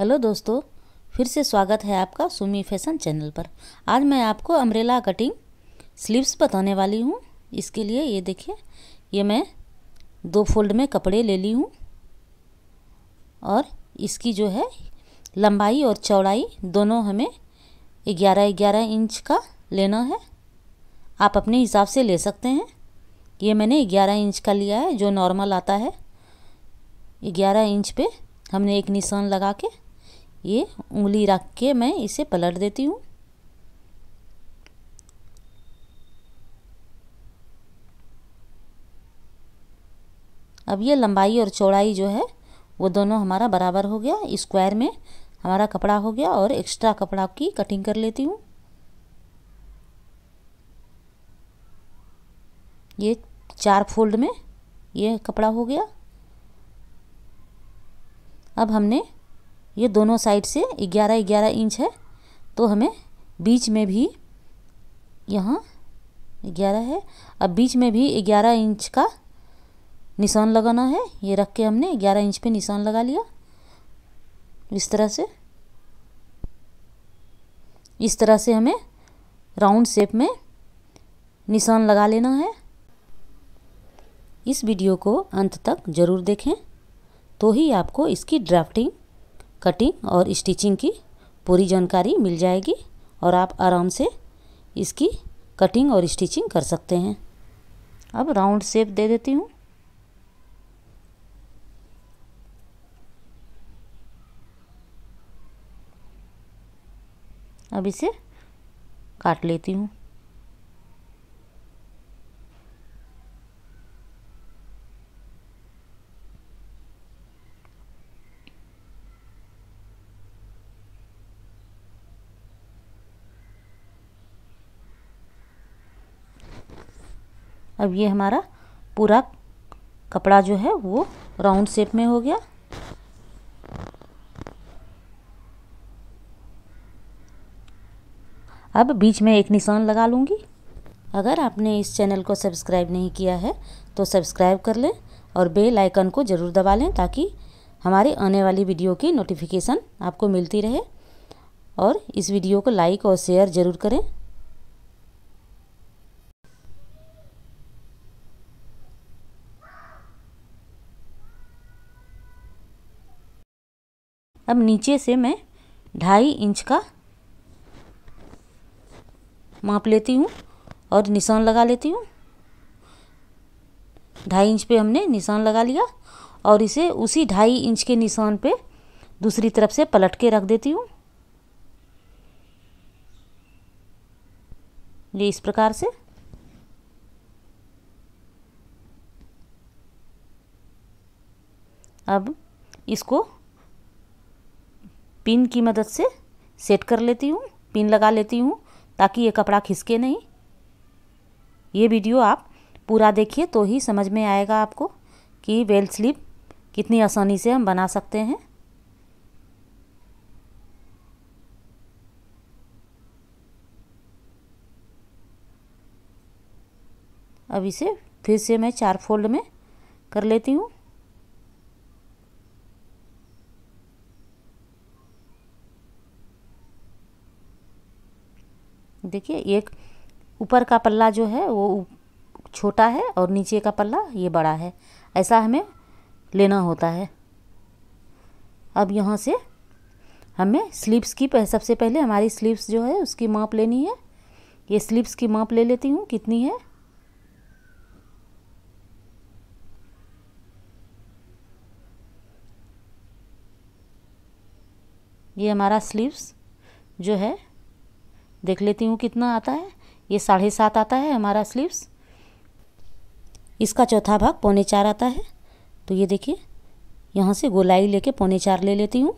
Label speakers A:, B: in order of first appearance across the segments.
A: hello दोस्तों फिर से स्वागत है आपका सुमी फैशन चैनल पर आज मैं आपको अम्ब्रेला कटिंग स्लीव्स बताने वाली हूँ इसके लिए ये देखिए ये मैं दो फोल्ड में कपड़े ले ली हूँ और इसकी जो है लंबाई और चौड़ाई दोनों हमें ग्यारह ग्यारह इंच का लेना है आप अपने हिसाब से ले सकते हैं ये मैंने ग्यारह इंच का लिया है जो नॉर्मल आता है ग्यारह इंच पे हमने एक निशान लगा के ये उंगली रख के मैं इसे पलट देती हूँ अब ये लंबाई और चौड़ाई जो है वो दोनों हमारा बराबर हो गया स्क्वायर में हमारा कपड़ा हो गया और एक्स्ट्रा कपड़ा की कटिंग कर लेती हूँ ये चार फोल्ड में ये कपड़ा हो गया अब हमने ये दोनों साइड से ग्यारह ग्यारह इंच है तो हमें बीच में भी यहाँ ग्यारह है अब बीच में भी ग्यारह इंच का निशान लगाना है ये रख के हमने ग्यारह इंच पे निशान लगा लिया इस तरह से इस तरह से हमें राउंड शेप में निशान लगा लेना है इस वीडियो को अंत तक ज़रूर देखें तो ही आपको इसकी ड्राफ्टिंग कटिंग और स्टिचिंग की पूरी जानकारी मिल जाएगी और आप आराम से इसकी कटिंग और स्टिचिंग कर सकते हैं अब राउंड शेप दे देती हूँ अब इसे काट लेती हूँ अब ये हमारा पूरा कपड़ा जो है वो राउंड शेप में हो गया अब बीच में एक निशान लगा लूँगी अगर आपने इस चैनल को सब्सक्राइब नहीं किया है तो सब्सक्राइब कर लें और बेल आइकन को ज़रूर दबा लें ताकि हमारी आने वाली वीडियो की नोटिफिकेशन आपको मिलती रहे और इस वीडियो को लाइक और शेयर ज़रूर करें अब नीचे से मैं ढाई इंच का माप लेती हूँ और निशान लगा लेती हूँ ढाई इंच पे हमने निशान लगा लिया और इसे उसी ढाई इंच के निशान पे दूसरी तरफ से पलट के रख देती हूँ ये इस प्रकार से अब इसको पिन की मदद से सेट कर लेती हूँ पिन लगा लेती हूँ ताकि ये कपड़ा खिसके नहीं ये वीडियो आप पूरा देखिए तो ही समझ में आएगा आपको कि वेल स्लीप कितनी आसानी से हम बना सकते हैं अब इसे फिर से मैं चार फोल्ड में कर लेती हूँ देखिए एक ऊपर का पल्ला जो है वो छोटा है और नीचे का पल्ला ये बड़ा है ऐसा हमें लेना होता है अब यहाँ से हमें स्लीप्स की सबसे पहले हमारी स्लीव्स जो है उसकी माप लेनी है ये स्लीप्स की माप ले लेती हूँ कितनी है ये हमारा स्लीव्स जो है देख लेती हूँ कितना आता है ये साढ़े सात आता है हमारा स्लीव्स इसका चौथा भाग पौने चार आता है तो ये देखिए यहाँ से गोलाई लेके पौने चार ले लेती हूँ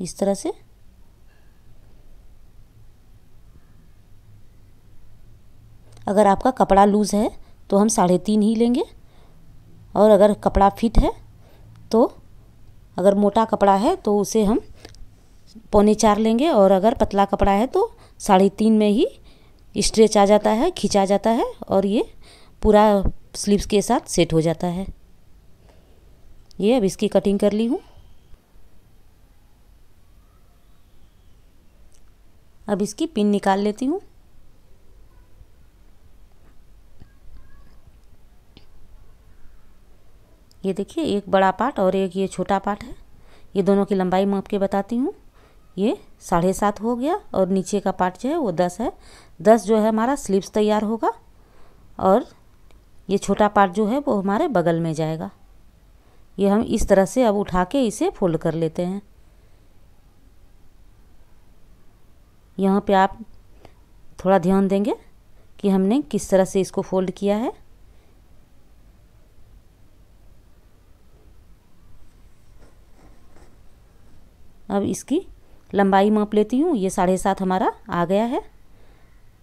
A: इस तरह से अगर आपका कपड़ा लूज़ है तो हम साढ़े तीन ही लेंगे और अगर कपड़ा फिट है तो अगर मोटा कपड़ा है तो उसे हम पौने चार लेंगे और अगर पतला कपड़ा है तो साढ़े तीन में ही स्ट्रेच आ जाता है खींचा जाता है और ये पूरा स्लीव्स के साथ सेट हो जाता है ये अब इसकी कटिंग कर ली हूँ अब इसकी पिन निकाल लेती हूँ ये देखिए एक बड़ा पार्ट और एक ये छोटा पार्ट है ये दोनों की लंबाई मैं आपके बताती हूँ ये साढ़े सात हो गया और नीचे का पार्ट जो है वो दस है दस जो है हमारा स्लीव्स तैयार होगा और ये छोटा पार्ट जो है वो हमारे बगल में जाएगा ये हम इस तरह से अब उठा के इसे फोल्ड कर लेते हैं यहाँ पे आप थोड़ा ध्यान देंगे कि हमने किस तरह से इसको फोल्ड किया है अब इसकी लंबाई माप लेती हूँ ये साढ़े सात हमारा आ गया है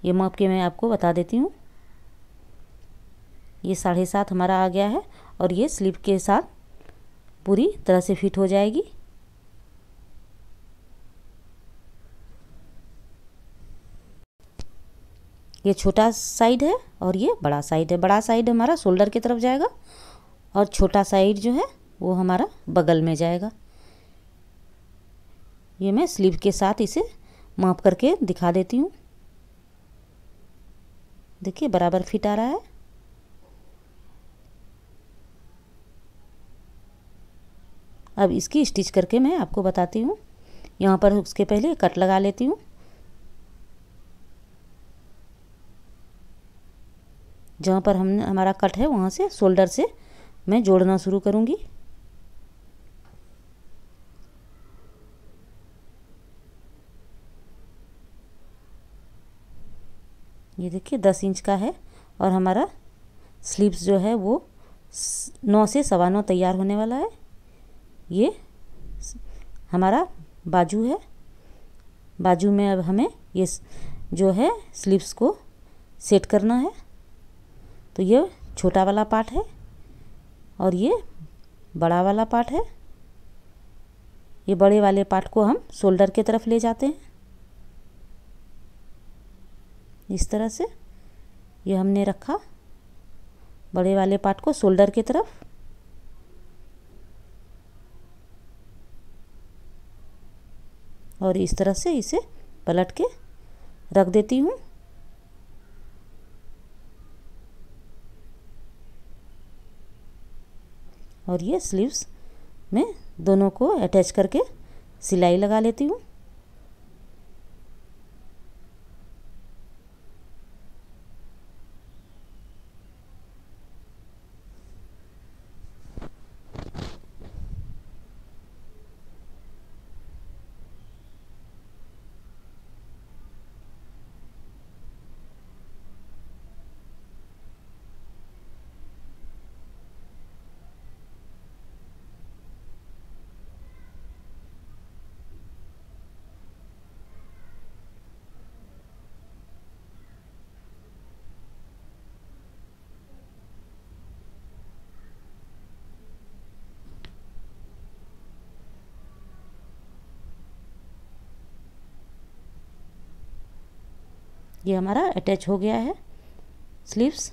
A: ये माप के मैं आपको बता देती हूँ ये साढ़े सात हमारा आ गया है और ये स्लीप के साथ पूरी तरह से फिट हो जाएगी ये छोटा साइड है और ये बड़ा साइड है बड़ा साइड हमारा शोल्डर की तरफ जाएगा और छोटा साइड जो है वो हमारा बगल में जाएगा ये मैं स्लीव के साथ इसे माप करके दिखा देती हूँ देखिए बराबर फिट आ रहा है अब इसकी स्टिच करके मैं आपको बताती हूँ यहाँ पर उसके पहले कट लगा लेती हूँ जहाँ पर हम हमारा कट है वहाँ से शोल्डर से मैं जोड़ना शुरू करूँगी ये देखिए दस इंच का है और हमारा स्लीव्स जो है वो नौ से सवा नौ तैयार होने वाला है ये हमारा बाजू है बाजू में अब हमें ये जो है स्लीव्स को सेट करना है तो ये छोटा वाला पार्ट है और ये बड़ा वाला पार्ट है ये बड़े वाले पार्ट को हम शोल्डर के तरफ ले जाते हैं इस तरह से ये हमने रखा बड़े वाले पार्ट को शोल्डर की तरफ और इस तरह से इसे पलट के रख देती हूँ और ये स्लीव्स में दोनों को अटैच करके सिलाई लगा लेती हूँ ये हमारा अटैच हो गया है स्लीव्स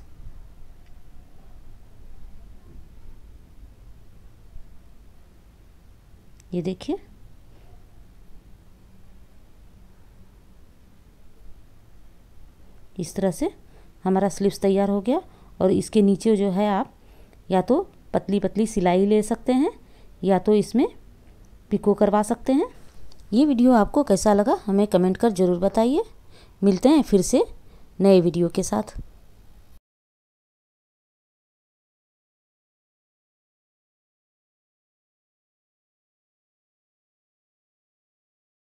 A: ये देखिए इस तरह से हमारा स्लीव्स तैयार हो गया और इसके नीचे जो है आप या तो पतली पतली सिलाई ले सकते हैं या तो इसमें पिको करवा सकते हैं ये वीडियो आपको कैसा लगा हमें कमेंट कर ज़रूर बताइए मिलते हैं फिर से नए वीडियो के साथ